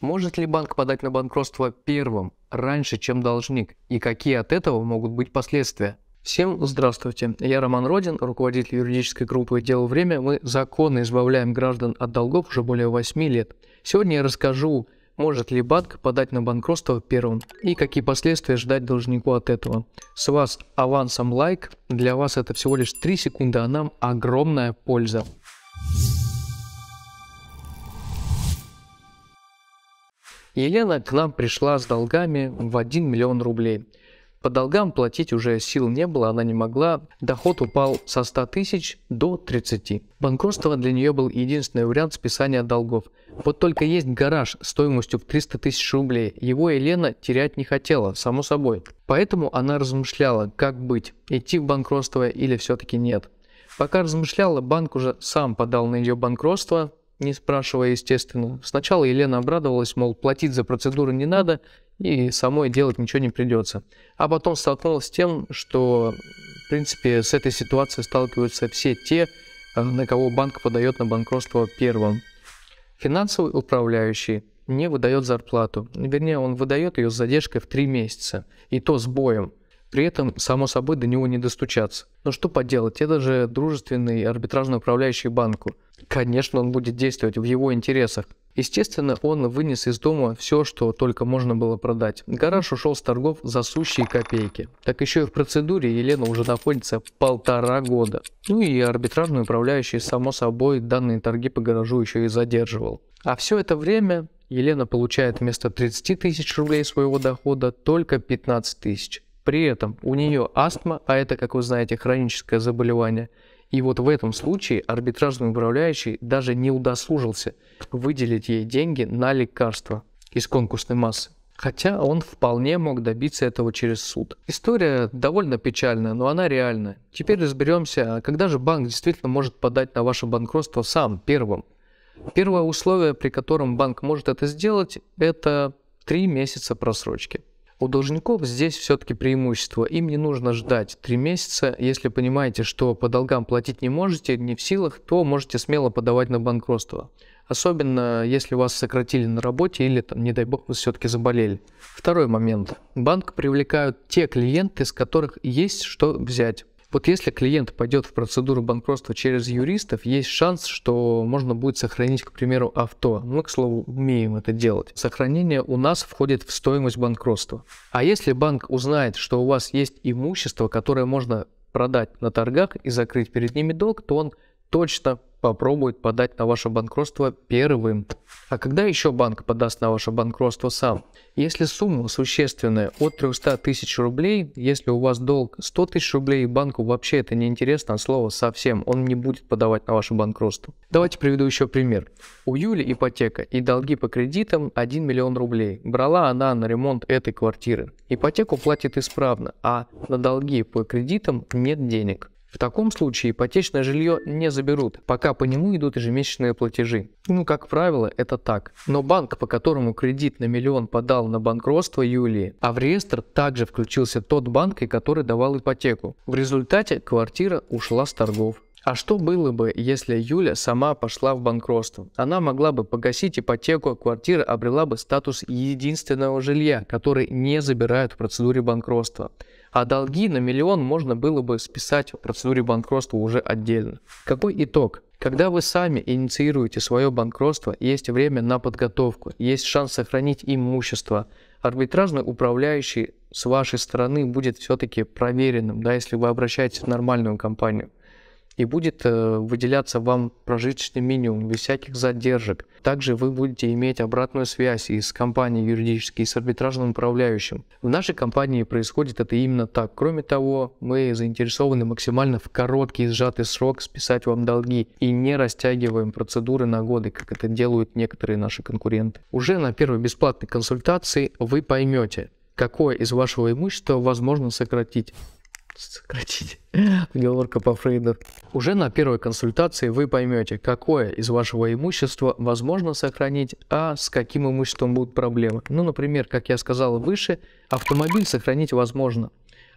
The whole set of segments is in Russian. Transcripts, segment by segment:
Может ли банк подать на банкротство первым, раньше, чем должник, и какие от этого могут быть последствия? Всем здравствуйте, я Роман Родин, руководитель юридической группы «Дело время». Мы законно избавляем граждан от долгов уже более 8 лет. Сегодня я расскажу, может ли банк подать на банкротство первым и какие последствия ждать должнику от этого. С вас авансом лайк, для вас это всего лишь 3 секунды, а нам огромная польза. Елена к нам пришла с долгами в 1 миллион рублей. По долгам платить уже сил не было, она не могла. Доход упал со 100 тысяч до 30. Банкротство для нее был единственный вариант списания долгов. Вот только есть гараж стоимостью в 300 тысяч рублей. Его Елена терять не хотела, само собой. Поэтому она размышляла, как быть, идти в банкротство или все-таки нет. Пока размышляла, банк уже сам подал на ее банкротство, не спрашивая, естественно. Сначала Елена обрадовалась, мол, платить за процедуру не надо, и самой делать ничего не придется. А потом столкнулась с тем, что, в принципе, с этой ситуацией сталкиваются все те, э, на кого банк подает на банкротство первым. Финансовый управляющий не выдает зарплату. Вернее, он выдает ее с задержкой в три месяца, и то с боем. При этом, само собой, до него не достучаться. Но что поделать, это же дружественный арбитражно управляющий банку. Конечно, он будет действовать в его интересах. Естественно, он вынес из дома все, что только можно было продать. Гараж ушел с торгов за сущие копейки. Так еще и в процедуре Елена уже находится полтора года. Ну и арбитражный управляющий, само собой, данные торги по гаражу еще и задерживал. А все это время Елена получает вместо 30 тысяч рублей своего дохода только 15 тысяч. При этом у нее астма, а это, как вы знаете, хроническое заболевание. И вот в этом случае арбитражный управляющий даже не удосужился выделить ей деньги на лекарства из конкурсной массы. Хотя он вполне мог добиться этого через суд. История довольно печальная, но она реальная. Теперь разберемся, а когда же банк действительно может подать на ваше банкротство сам первым. Первое условие, при котором банк может это сделать, это 3 месяца просрочки. У должников здесь все-таки преимущество. Им не нужно ждать 3 месяца. Если понимаете, что по долгам платить не можете, не в силах, то можете смело подавать на банкротство. Особенно, если вас сократили на работе или, там, не дай бог, вы все-таки заболели. Второй момент. Банк привлекают те клиенты, с которых есть что взять. Вот если клиент пойдет в процедуру банкротства через юристов, есть шанс, что можно будет сохранить, к примеру, авто. Мы, к слову, умеем это делать. Сохранение у нас входит в стоимость банкротства. А если банк узнает, что у вас есть имущество, которое можно продать на торгах и закрыть перед ними долг, то он точно попробует подать на ваше банкротство первым. А когда еще банк подаст на ваше банкротство сам? Если сумма существенная от 300 тысяч рублей, если у вас долг 100 тысяч рублей, банку вообще это не интересно от а слова совсем, он не будет подавать на ваше банкротство. Давайте приведу еще пример. У Юли ипотека и долги по кредитам 1 миллион рублей. Брала она на ремонт этой квартиры. Ипотеку платит исправно, а на долги по кредитам нет денег. В таком случае ипотечное жилье не заберут, пока по нему идут ежемесячные платежи. Ну, как правило, это так. Но банк, по которому кредит на миллион подал на банкротство Юлии, а в реестр также включился тот банк, который давал ипотеку. В результате квартира ушла с торгов. А что было бы, если Юля сама пошла в банкротство? Она могла бы погасить ипотеку, а квартира обрела бы статус единственного жилья, который не забирают в процедуре банкротства а долги на миллион можно было бы списать в процедуре банкротства уже отдельно. Какой итог? Когда вы сами инициируете свое банкротство, есть время на подготовку, есть шанс сохранить имущество. Арбитражный управляющий с вашей стороны будет все-таки проверенным, да, если вы обращаетесь в нормальную компанию и будет э, выделяться вам прожиточный минимум без всяких задержек. Также вы будете иметь обратную связь и с компанией юридической, и с арбитражным управляющим. В нашей компании происходит это именно так. Кроме того, мы заинтересованы максимально в короткий сжатый срок списать вам долги и не растягиваем процедуры на годы, как это делают некоторые наши конкуренты. Уже на первой бесплатной консультации вы поймете, какое из вашего имущества возможно сократить сократить. Поговорка по Фрейду. Уже на первой консультации вы поймете, какое из вашего имущества возможно сохранить, а с каким имуществом будут проблемы. Ну, например, как я сказал выше, автомобиль сохранить возможно.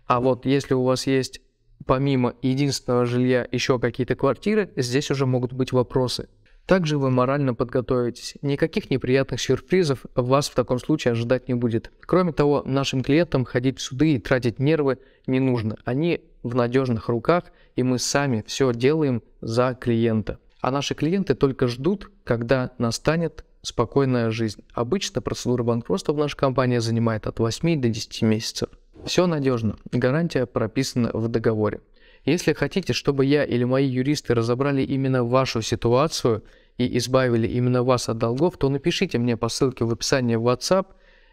А вот если у вас есть помимо единственного жилья еще какие-то квартиры, здесь уже могут быть вопросы. Также вы морально подготовитесь. Никаких неприятных сюрпризов вас в таком случае ожидать не будет. Кроме того, нашим клиентам ходить в суды и тратить нервы не нужно. Они в надежных руках, и мы сами все делаем за клиента. А наши клиенты только ждут, когда настанет спокойная жизнь. Обычно процедура банкротства в нашей компании занимает от 8 до 10 месяцев. Все надежно, гарантия прописана в договоре. Если хотите, чтобы я или мои юристы разобрали именно вашу ситуацию и избавили именно вас от долгов, то напишите мне по ссылке в описании в WhatsApp.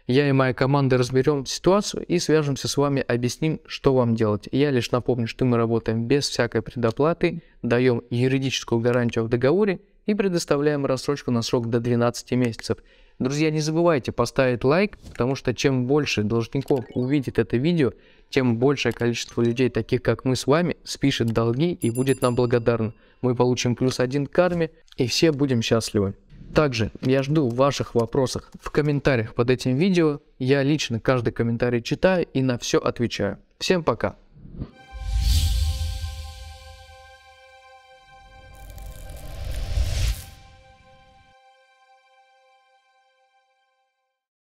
Я и моя команда разберем ситуацию и свяжемся с вами, объясним, что вам делать. Я лишь напомню, что мы работаем без всякой предоплаты, даем юридическую гарантию в договоре – и предоставляем рассрочку на срок до 12 месяцев. Друзья, не забывайте поставить лайк, потому что чем больше должников увидит это видео, тем большее количество людей, таких как мы с вами, спишет долги и будет нам благодарны. Мы получим плюс один к карме и все будем счастливы. Также я жду ваших вопросов в комментариях под этим видео. Я лично каждый комментарий читаю и на все отвечаю. Всем пока!